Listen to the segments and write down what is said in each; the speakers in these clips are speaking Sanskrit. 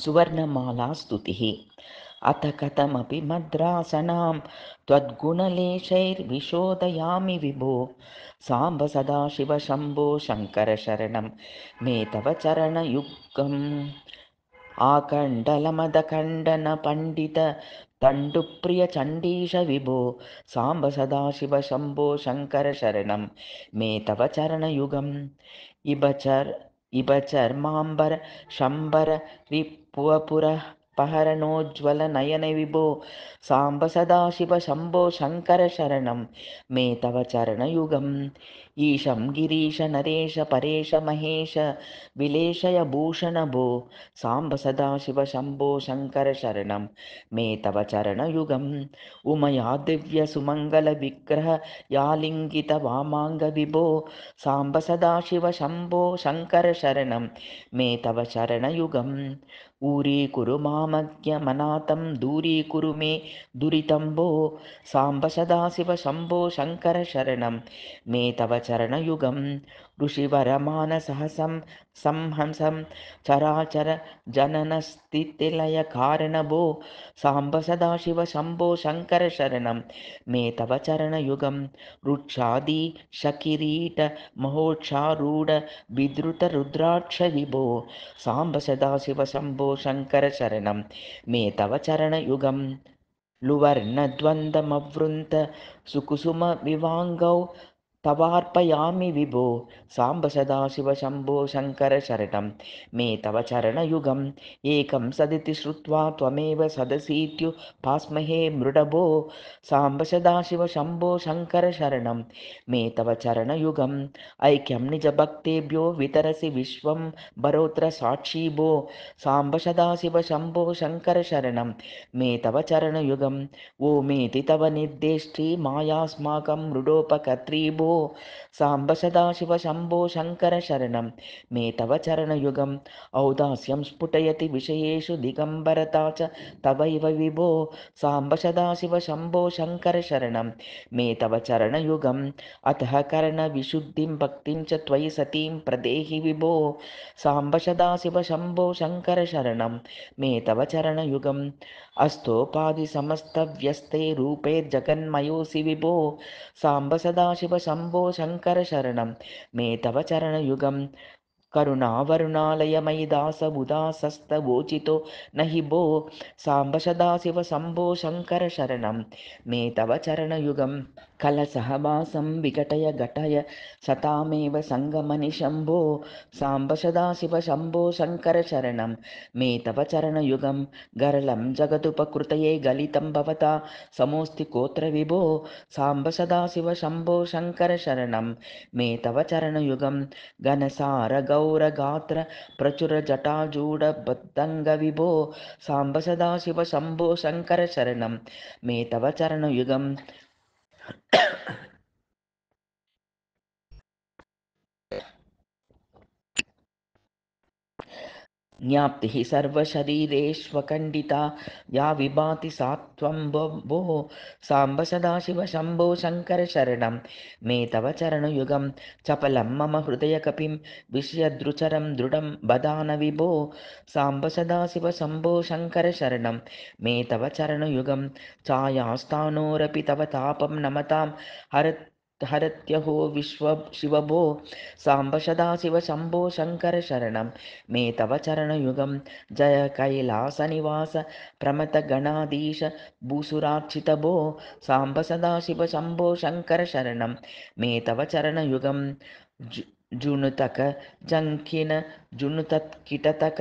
सुवर्णमालास्तुतिः अथ कथमपि मद्रासनां त्वद्गुणलेशैर्विशोदयामि विभो साम्ब सदा शिव शम्भो शङ्करशरणं मेतवचरणयुगम् आखण्डलमदखण्डनपण्डिततण्डुप्रियचण्डीश विभो साम्ब सदा शिव शम्भो शङ्करशरणं मेतवचरणयुगम्बर पुवपुरपहरणोज्ज्वलनयनविभो साम्ब सदाशिव शम्भो शङ्करशरणं मे तव चरणयुगम् ईशं गिरीश नरेश परेश महेश विलेशय भो साम्ब सदाशिव शम्भो शङ्करशरणं मे तव चरणयुगम् विभो साम्ब सदाशिव शम्भो शङ्करशरणं मे तव चरणयुगम् ऊरीकुरु मामज्ञमनाथं दूरीकुरु मे दुरितम्भो साम्ब सदाशिव शम्भो शङ्करशरणं मे तव चरणयुगं ऋषिवरमानसहसं संहंसं चराचर जननस्थितिलयकारणभो साम्ब सदाशिव शम्भो शङ्करशरणं चरणयुगं रुक्षादि शकिरीट महोक्षारूढ विभो साम्ब सदा शिव शम्भो शङ्करशरणं तव लुवर्ण लुवर्णद्वन्द्वमवृन्त सुकुसुमविवाङ्गौ తవార్పయామి విభో సాంబ సదాశివ శంభో శంకర శరణం మే తవ చరణయుగం ఏకం సదితి శ్రుత్వా త్వమేవ సదసీత్యు పాస్మహే మృడభో సాంబ సదాశివ శంభో శంకర శరణం మే తవ చరణయుగం ఐక్యం నిజ భక్తేభ్యో వితరసి విశ్వం బరోత్ర సాక్షిభో సాంబ సదాశివ శంభో శంకర శరణం మే తవ చరణయుగం ఓ మేతి తవ నిర్దేష్టి మాయాస్మాకం మృడోపకర్తీభో साम्ब सदा शम्भो शङ्कर शरणं मे तव चरणयुगम् औदास्यं स्फुटयति विषयेषु दिगम्बरता च तवैव विभो साम्ब सदा शम्भो शङ्कर शरणं मे तव चरणयुगम् अतः करणविशुद्धिं भक्तिं च त्वयि सतीं प्रदेहि विभो साम्ब सदाशिव शम्भो शङ्कर शरणं मे तव चरणयुगम् अस्तोपाधिसमस्तव्यस्ते जगन्मयोऽसि विभो साम्ब सदाशिव म्भो शङ्कर शरणं मे तव चरणयुगम् करुणावरुणालयमयिदासमुदासस्तवोचितो न हि भो साम्ब शिव शम्भो शङ्करशरणं मे तव चरणयुगं कलसहवासं विघटय घटय सतामेव सङ्गमनि शम्भो साम्ब शिव शम्भो शङ्करशरणं मे तव चरणयुगं गरलं जगदुपकृतये गलितं भवता समोऽस्ति कोत्रविभो विभो सदा शिव शम्भो शङ्करशरणं मे तव चरणयुगं घनसारगौ గౌరగాತ್ರ ಪ್ರಚುರ ಜಟಾಜೂಡ ಬದ್ಧಂಗ ವಿಭೋ ಸಾಂಬ ಸದಾಶಿವ ಶಂಭೋ ಶಂಕರ ಶರಣಂ ಮೇ ತವ ಚರಣಯುಗಂ ज्ञाप्तिः सर्वशरीरेष्वखण्डिता या विभाति सा त्वं भो साम्ब सदा शिव शम्भो शङ्करशरणं मे तव चरणयुगं चपलं मम हृदयकपिं विषयद्रुचरं दृढं बदान विभो साम्ब सदाशिव शम्भो शङ्करशरणं मे तव चरणयुगं छायास्थानोरपि तव तापं नमतां हर हरत्यहो विश्व शिवभो साम्ब सदा शिव शम्भो शङ्करशरणं मे तव चरणयुगं जय कैलासनिवास प्रमथगणाधीश भूसुरार्चितभो साम्ब सदा शिव शम्भो शङ्करशरणं मे तव चरणयुगं जुणुतक जङ्किन जुणुतत्किटतक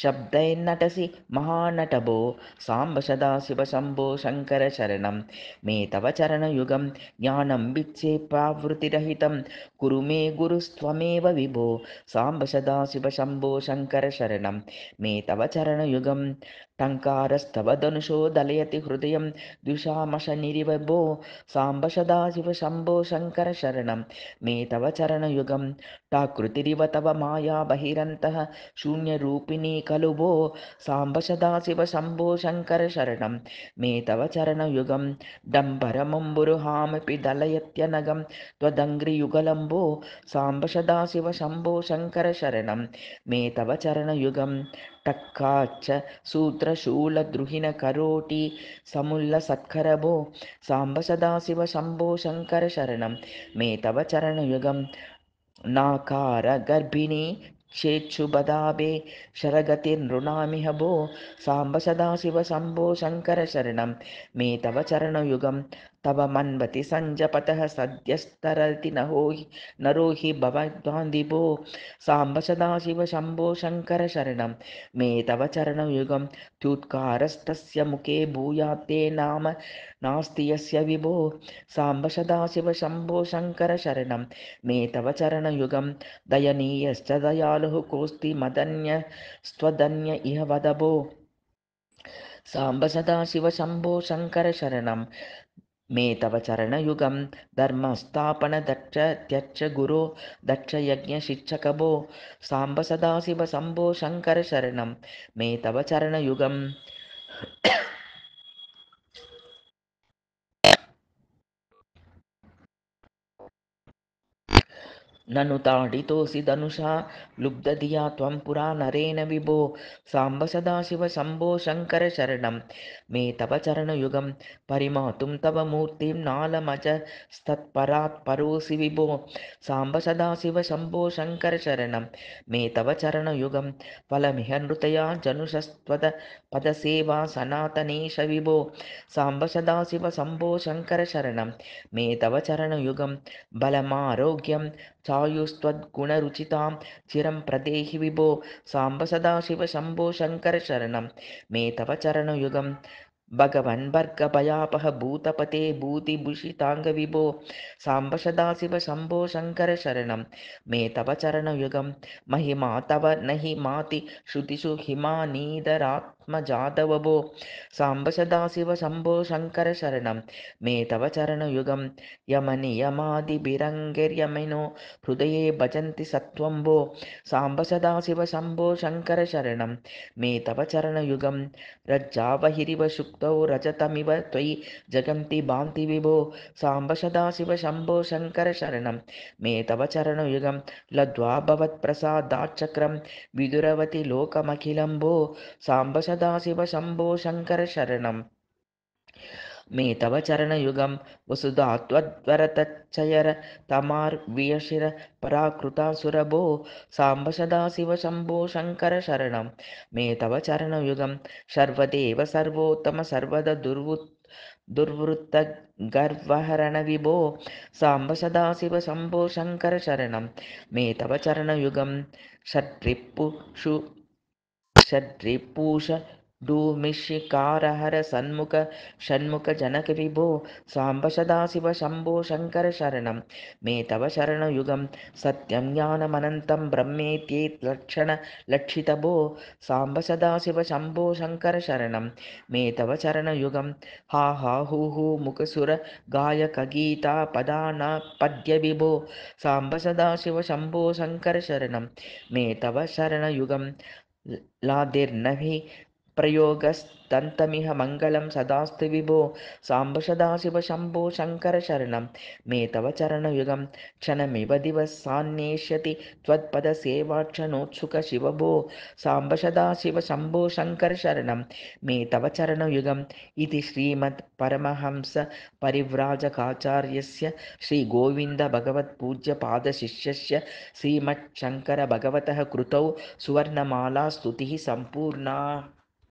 शब्दैर्नटसि महानटभो साम्ब सदा शिव शम्भो शङ्करशरणं मे तव चरणयुगं ज्ञानं विच्छे प्रावृतिरहितं कुरु मे गुरुस्त्वमेव विभो साम्ब सदा शिव शम्भो शङ्करशरणं मे तव चरणयुगं धनुषो दलयति हृदयं द्विषामशनिरिवभो साम्ब सदा शिव शम्भो शङ्करशरणं मे तव चरणयुगं कृतिरिव तव माया बहिरन्तः शून्यरूपिणी खलु भो साम्ब सदाशिव शम्भो शङ्करशरणं मे तव चरणयुगं डम्बरमम्बुरुहामपि दलयत्यनगं त्वदङ्युगलम्बो साम्ब सदाशिव शम्भो शङ्करशरणं मे तव चरणयुगं टक्काच्च सूत्रशूलद्रुहिणकरोटि समुल्लसत्करभो साम्ब सदाशिव शम्भो शङ्करशरणं मे तव चरणयुगम् नाकारगर्भिणी चेच्छुबदाबे शरगतिर्नृणामिह भो साम्ब सदाशिव शम्भो शङ्करशरणं मे तव चरणयुगं तव मन्वति सञ्जपतः भवद्वान्दिभो साम्ब सदा शिव शम्भो शङ्करशरणं मे तव चरणयुगं त्युत्कारस्तस्य मुखे भूयात्ते नाम नास्ति यस्य विभो साम्ब सदा शिव शम्भो शङ्करशरणं मे तव चरणयुगं दयनीयश्च दयालुः कोऽस्ति मदन्यस्त्वदन्य इह वदभो साम्ब सदा शिव शम्भो शङ्करशरणम् मे तव चरणयुगं धर्मस्थापनदक्ष त्यक्ष गुरो दक्षयज्ञशिक्षकभो साम्ब सदाशिव शम्भो शङ्करशरणं मे तव चरणयुगम् ननु ताडितोऽसि धनुषा लुब्धधिया त्वं पुरा नरेण विभो साम्ब सदाशिव शम्भो शङ्करशरणं मे तव चरणयुगं परिमातुं तव मूर्तिं नालमजस्तत्परात्परोऽसि विभो साम्ब सदाशिव शम्भो शङ्करशरणं मे तव चरणयुगं फलमिह नृतया जनुषस्त्वदपदसेवा सनातनेश विभो साम्ब सदाशिव शम्भो शङ्करशरणं मे तव चरणयुगं बलमारोग्यं सायुस्त्वद्गुणरुचितां चिरं प्रदेहि विभो साम्ब सदा शिव शम्भो शङ्करशरणं मे तव चरणयुगं भगवन्बर्गभयापह भूतपते भूतिभूषिताङ्गविभो साम्ब सदा शिव शम्भो शङ्करशरणं मे तव चरणयुगं महिमा तव माति श्रुतिषु हिमानी त्मजाधवभो साम्बसदाशिव सदाशिव शम्भो शङ्करशरणं मे तव चरणयुगं यमनियमादिभिमिनो हृदये भजन्ति सत्त्वम्भो साम्बसदाशिव सदाशिव शम्भो शङ्करशरणं मे तव चरणयुगं रज्जावहिरिव शुक्तौ रजतमिव त्वयि जगन्ति भान्ति विभो साम्बसदाशिव सदाशिव शम्भो शङ्करशरणं मे तव चरणयुगं लध्वाभवत्प्रसादाचक्रं विदुरवति लोकमखिलम्बो साम्बर සදාසිව සම්බෝ ශංකර ශරණම් මේ තව චරණ යුගම් වසුදාත්වත්වරතච්චයර තමාර් වියශිර පරාකෘතාසුරබෝ සාම්භෂදාසිව සම්බෝ ශංකර ශරණම් මේ තව චරණ යුගම් ශර්වදේව සර්වෝත්තම සර්වද දුර්වුත් දුර්වෘත්ත ගර්වහරණ විබෝ සාම්භසදාසිව සම්බෝ ශංකර ශරණම් මේ තව චරණ යුගම් ෂට්‍රිප්පුෂු षड्रिपूष डूमिषिकारहरसन्मुख षण्मुखजनकविभो जनकविभो साम्ब सदा शिव शम्भो शङ्करशरणं मे तव शरणयुगं सत्यं ज्ञानमनन्तं ब्रह्मेत्येत् लक्षणलक्षितभो साम्ब सदाशिव शम्भो शङ्करशरणं मे तव शरणयुगं हा हा हु हु मुखसुरगायकगीतापदानापद्यविभो साम्ब सदा शिव शम्भो शङ्करशरणं मे तव शरणयुगं ला देर न भी प्रयोगस्तन्तमिह मङ्गलं सदास्तिविभो साम्ब सदा शिव शम्भो शङ्करशरणं मे तव चरणयुगं क्षणमिव दिवः सान्वेष्यति त्वत्पदसेवाक्षणोत्सुकशिवभो साम्ब सदा शिवशम्भो शङ्करशरणं मे तव चरणयुगम् इति श्रीमत्परमहंसपरिव्राजकाचार्यस्य श्रीगोविन्दभगवत्पूज्यपादशिष्यस्य श्रीमच्छङ्करभगवतः कृतौ सुवर्णमालास्तुतिः सम्पूर्णा